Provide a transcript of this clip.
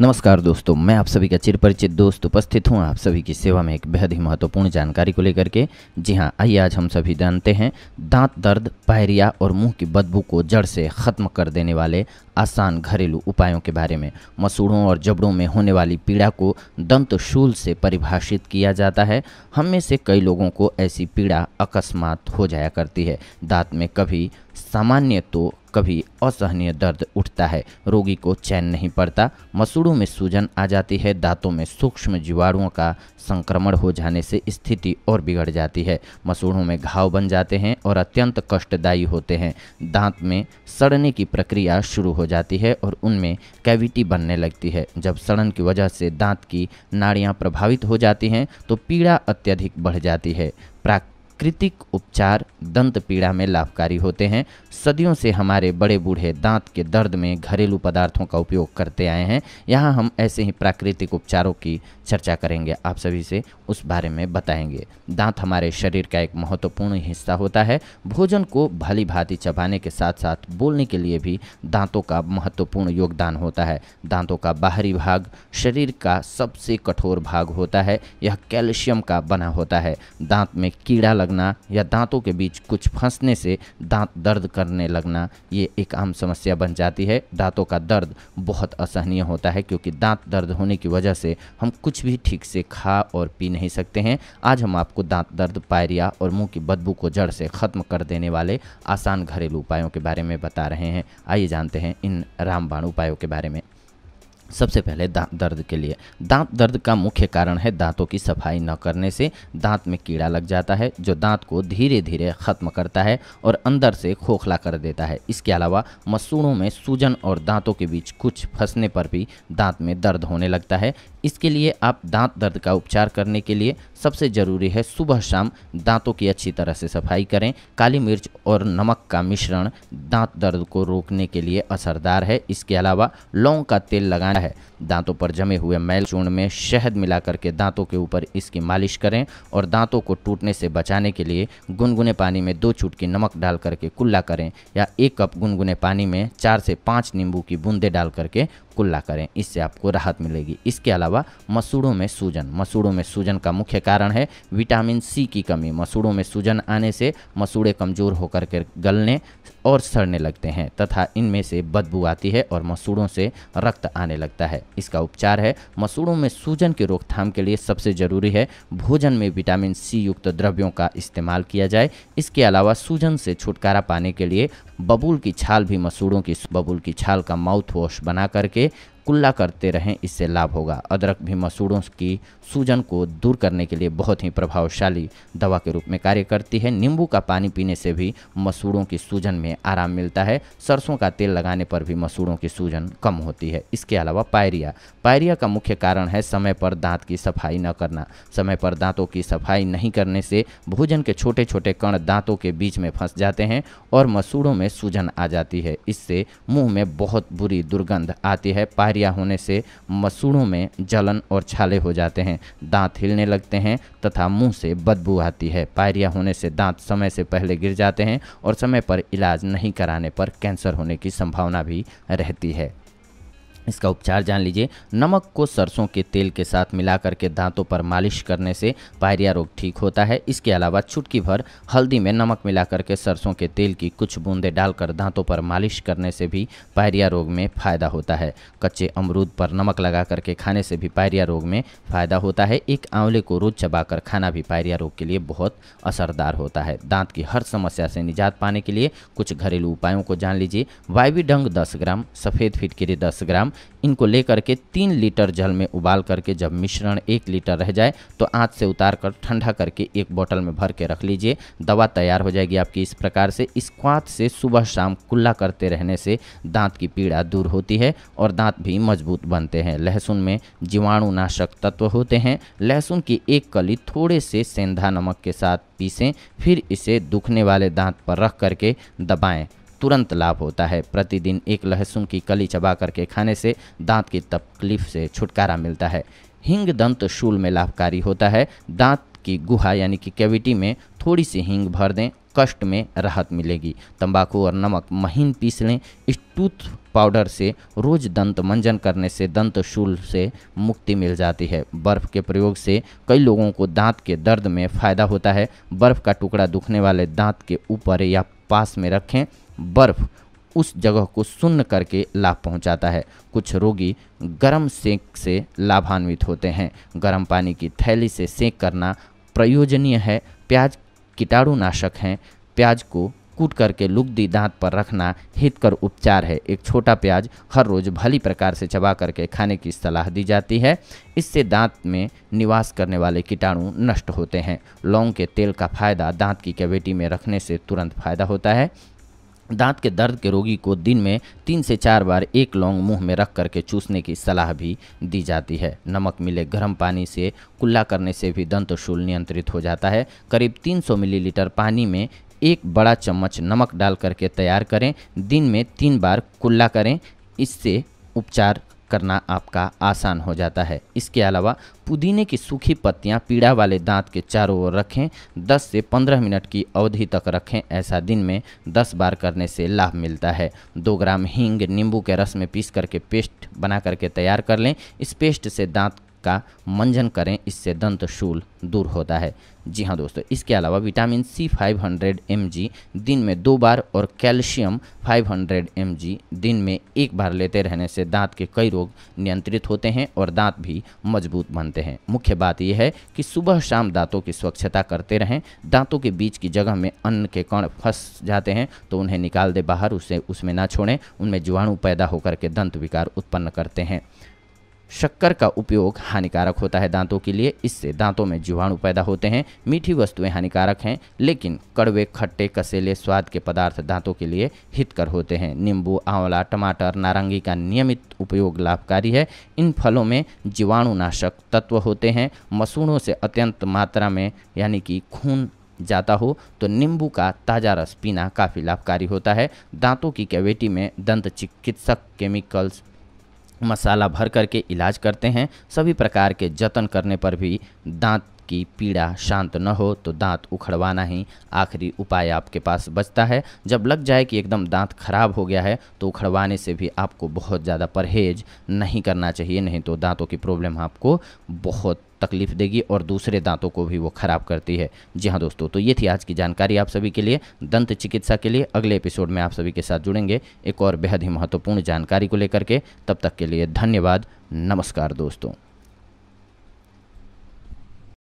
नमस्कार दोस्तों मैं आप सभी का चिर परिचित दोस्त उपस्थित हूँ आप सभी की सेवा में एक बेहद ही महत्वपूर्ण जानकारी को लेकर के जी हाँ आइए आज हम सभी जानते हैं दांत दर्द पायरिया और मुंह की बदबू को जड़ से ख़त्म कर देने वाले आसान घरेलू उपायों के बारे में मसूड़ों और जबड़ों में होने वाली पीड़ा को दंत शूल से परिभाषित किया जाता है हम में से कई लोगों को ऐसी पीड़ा अकस्मात हो जाया करती है दांत में कभी सामान्य तो कभी असहनीय दर्द उठता है रोगी को चैन नहीं पड़ता मसूड़ों में सूजन आ जाती है दांतों में सूक्ष्म जीवाणुओं का संक्रमण हो जाने से स्थिति और बिगड़ जाती है मसूड़ों में घाव बन जाते हैं और अत्यंत कष्टदायी होते हैं दांत में सड़ने की प्रक्रिया शुरू हो जाती है और उनमें कैविटी बनने लगती है जब सड़न की वजह से दांत की नाड़ियाँ प्रभावित हो जाती हैं तो पीड़ा अत्यधिक बढ़ जाती है प्राक प्राकृतिक उपचार दंत पीड़ा में लाभकारी होते हैं सदियों से हमारे बड़े बूढ़े दांत के दर्द में घरेलू पदार्थों का उपयोग करते आए हैं यहाँ हम ऐसे ही प्राकृतिक उपचारों की चर्चा करेंगे आप सभी से उस बारे में बताएंगे दांत हमारे शरीर का एक महत्वपूर्ण हिस्सा होता है भोजन को भली भांति चबाने के साथ साथ बोलने के लिए भी दांतों का महत्वपूर्ण योगदान होता है दांतों का बाहरी भाग शरीर का सबसे कठोर भाग होता है यह कैल्शियम का बना होता है दांत में कीड़ा लगना या दांतों के बीच कुछ फंसने से दांत दर्द करने लगना ये एक आम समस्या बन जाती है दांतों का दर्द बहुत असहनीय होता है क्योंकि दांत दर्द होने की वजह से हम कुछ भी ठीक से खा और पी नहीं सकते हैं आज हम आपको दांत दर्द पायरिया और मुंह की बदबू को जड़ से ख़त्म कर देने वाले आसान घरेलू उपायों के बारे में बता रहे हैं आइए जानते हैं इन रामबाण उपायों के बारे में सबसे पहले दांत दर्द के लिए दांत दर्द का मुख्य कारण है दांतों की सफाई न करने से दांत में कीड़ा लग जाता है जो दांत को धीरे धीरे ख़त्म करता है और अंदर से खोखला कर देता है इसके अलावा मसूड़ों में सूजन और दांतों के बीच कुछ फंसने पर भी दांत में दर्द होने लगता है इसके लिए आप दांत दर्द का उपचार करने के लिए सबसे ज़रूरी है सुबह शाम दांतों की अच्छी तरह से सफाई करें काली मिर्च और नमक का मिश्रण दांत दर्द को रोकने के लिए असरदार है इसके अलावा लौंग का तेल लगाना है दांतों पर जमे हुए मैल चूर्ण में शहद मिला करके दांतों के ऊपर इसकी मालिश करें और दांतों को टूटने से बचाने के लिए गुनगुने पानी में दो चुटकी नमक डाल करके कुल्ला करें या एक कप गुनगुने पानी में चार से पाँच नींबू की बूंदे डाल करके कुल्ला करें इससे आपको राहत मिलेगी इसके अलावा मसूड़ों में सूजन मसूड़ों में सूजन का मुख्य कारण है विटामिन सी की कमी मसूड़ों में सूजन आने से मसूड़े कमज़ोर होकर के गलने और सड़ने लगते हैं तथा इनमें से बदबू आती है और मसूड़ों से रक्त आने लगता है इसका उपचार है मसूड़ों में सूजन की रोकथाम के लिए सबसे ज़रूरी है भोजन में विटामिन सी युक्त द्रव्यों का इस्तेमाल किया जाए इसके अलावा सूजन से छुटकारा पाने के लिए बबूल की छाल भी मसूड़ों की बबूल की छाल का माउथ वॉश बना करके कुल्ला करते रहें इससे लाभ होगा अदरक भी मसूड़ों की सूजन को दूर करने के लिए बहुत ही प्रभावशाली दवा के रूप में कार्य करती है नींबू का पानी पीने से भी मसूड़ों की सूजन में आराम मिलता है सरसों का तेल लगाने पर भी मसूड़ों की सूजन कम होती है इसके अलावा पायरिया पायरिया का मुख्य कारण है समय पर दांत की सफाई न करना समय पर दांतों की सफाई नहीं करने से भोजन के छोटे छोटे कण दांतों के बीच में फंस जाते हैं और मसूड़ों में सूजन आ जाती है इससे मुँह में बहुत बुरी दुर्गंध आती है पायर डायरिया होने से मसूड़ों में जलन और छाले हो जाते हैं दांत हिलने लगते हैं तथा मुंह से बदबू आती है पायरिया होने से दांत समय से पहले गिर जाते हैं और समय पर इलाज नहीं कराने पर कैंसर होने की संभावना भी रहती है इसका उपचार जान लीजिए नमक को सरसों के तेल के साथ मिला करके दांतों पर मालिश करने से पायरिया रोग ठीक होता है इसके अलावा चुटकी भर हल्दी में नमक मिला करके सरसों के तेल की कुछ बूंदें डालकर दांतों पर मालिश करने से भी पायरिया रोग में फ़ायदा होता है कच्चे अमरूद पर नमक लगा करके खाने से भी पायरिया रोग में फ़ायदा होता है एक आंवले को रोज़ चबाकर खाना भी पायरिया रोग के लिए बहुत असरदार होता है दांत की हर समस्या से निजात पाने के लिए कुछ घरेलू उपायों को जान लीजिए वायवी डंग दस ग्राम सफ़ेद फिटकिरी दस ग्राम इनको लेकर के तीन लीटर जल में उबाल करके जब मिश्रण एक लीटर रह जाए तो आँच से उतार कर ठंडा करके एक बोतल में भर के रख लीजिए दवा तैयार हो जाएगी आपकी इस प्रकार से इस क्वात से सुबह शाम कुल्ला करते रहने से दांत की पीड़ा दूर होती है और दांत भी मजबूत बनते हैं लहसुन में जीवाणुनाशक तत्व होते हैं लहसुन की एक कली थोड़े से सेंधा नमक के साथ पीसें फिर इसे दुखने वाले दांत पर रख करके दबाएँ तुरंत लाभ होता है प्रतिदिन एक लहसुन की कली चबा करके खाने से दांत की तकलीफ से छुटकारा मिलता है हिंग दंत शूल में लाभकारी होता है दांत की गुहा यानी कि कैविटी में थोड़ी सी हींग भर दें कष्ट में राहत मिलेगी तंबाकू और नमक महीन पीस लें इस टूथ पाउडर से रोज दंत मंजन करने से दंत शूल से मुक्ति मिल जाती है बर्फ़ के प्रयोग से कई लोगों को दांत के दर्द में फ़ायदा होता है बर्फ़ का टुकड़ा दुखने वाले दांत के ऊपर या पास में रखें बर्फ उस जगह को सुन्न करके लाभ पहुंचाता है कुछ रोगी गर्म सेंक से लाभान्वित होते हैं गर्म पानी की थैली से सेंक करना प्रयोजनीय है प्याज कीटाणुनाशक हैं प्याज को कूट करके लुगदी दांत पर रखना हितकर उपचार है एक छोटा प्याज हर रोज भली प्रकार से चबा करके खाने की सलाह दी जाती है इससे दांत में निवास करने वाले कीटाणु नष्ट होते हैं लौंग के तेल का फायदा दांत की कैविटी में रखने से तुरंत फायदा होता है दांत के दर्द के रोगी को दिन में तीन से चार बार एक लौंग मुंह में रख करके चूसने की सलाह भी दी जाती है नमक मिले गर्म पानी से कुल्ला करने से भी दंत शूल नियंत्रित हो जाता है करीब 300 मिलीलीटर पानी में एक बड़ा चम्मच नमक डाल करके तैयार करें दिन में तीन बार कुल्ला करें इससे उपचार करना आपका आसान हो जाता है इसके अलावा पुदीने की सूखी पत्तियां पीड़ा वाले दांत के चारों ओर रखें 10 से 15 मिनट की अवधि तक रखें ऐसा दिन में 10 बार करने से लाभ मिलता है दो ग्राम हींग नींबू के रस में पीस करके पेस्ट बना करके तैयार कर लें इस पेस्ट से दांत का मंजन करें इससे दंत शूल दूर होता है जी हाँ दोस्तों इसके अलावा विटामिन सी 500 हंड्रेड दिन में दो बार और कैल्शियम 500 हंड्रेड दिन में एक बार लेते रहने से दांत के कई रोग नियंत्रित होते हैं और दांत भी मजबूत बनते हैं मुख्य बात यह है कि सुबह शाम दांतों की स्वच्छता करते रहें दांतों के बीच की जगह में अन्न के कण फंस जाते हैं तो उन्हें निकाल दे बाहर उसे उसमें ना छोड़ें उनमें जीवाणु पैदा होकर के दंत विकार उत्पन्न करते हैं शक्कर का उपयोग हानिकारक होता है दांतों के लिए इससे दांतों में जीवाणु पैदा होते हैं मीठी वस्तुएं हानिकारक हैं लेकिन कड़वे खट्टे कसेले स्वाद के पदार्थ दांतों के लिए हितकर होते हैं नींबू आंवला टमाटर नारंगी का नियमित उपयोग लाभकारी है इन फलों में जीवाणुनाशक तत्व होते हैं मसूड़ों से अत्यंत मात्रा में यानी कि खून जाता हो तो नींबू का ताज़ा रस पीना काफ़ी लाभकारी होता है दांतों की कैविटी में दंत चिकित्सक केमिकल्स मसाला भर करके इलाज करते हैं सभी प्रकार के जतन करने पर भी दांत की पीड़ा शांत न हो तो दांत उखड़वाना ही आखिरी उपाय आपके पास बचता है जब लग जाए कि एकदम दांत खराब हो गया है तो उखड़वाने से भी आपको बहुत ज़्यादा परहेज नहीं करना चाहिए नहीं तो दांतों की प्रॉब्लम आपको बहुत तकलीफ देगी और दूसरे दांतों को भी वो ख़राब करती है जी हाँ दोस्तों तो ये थी आज की जानकारी आप सभी के लिए दंत चिकित्सा के लिए अगले एपिसोड में आप सभी के साथ जुड़ेंगे एक और बेहद ही महत्वपूर्ण जानकारी को लेकर के तब तक के लिए धन्यवाद नमस्कार दोस्तों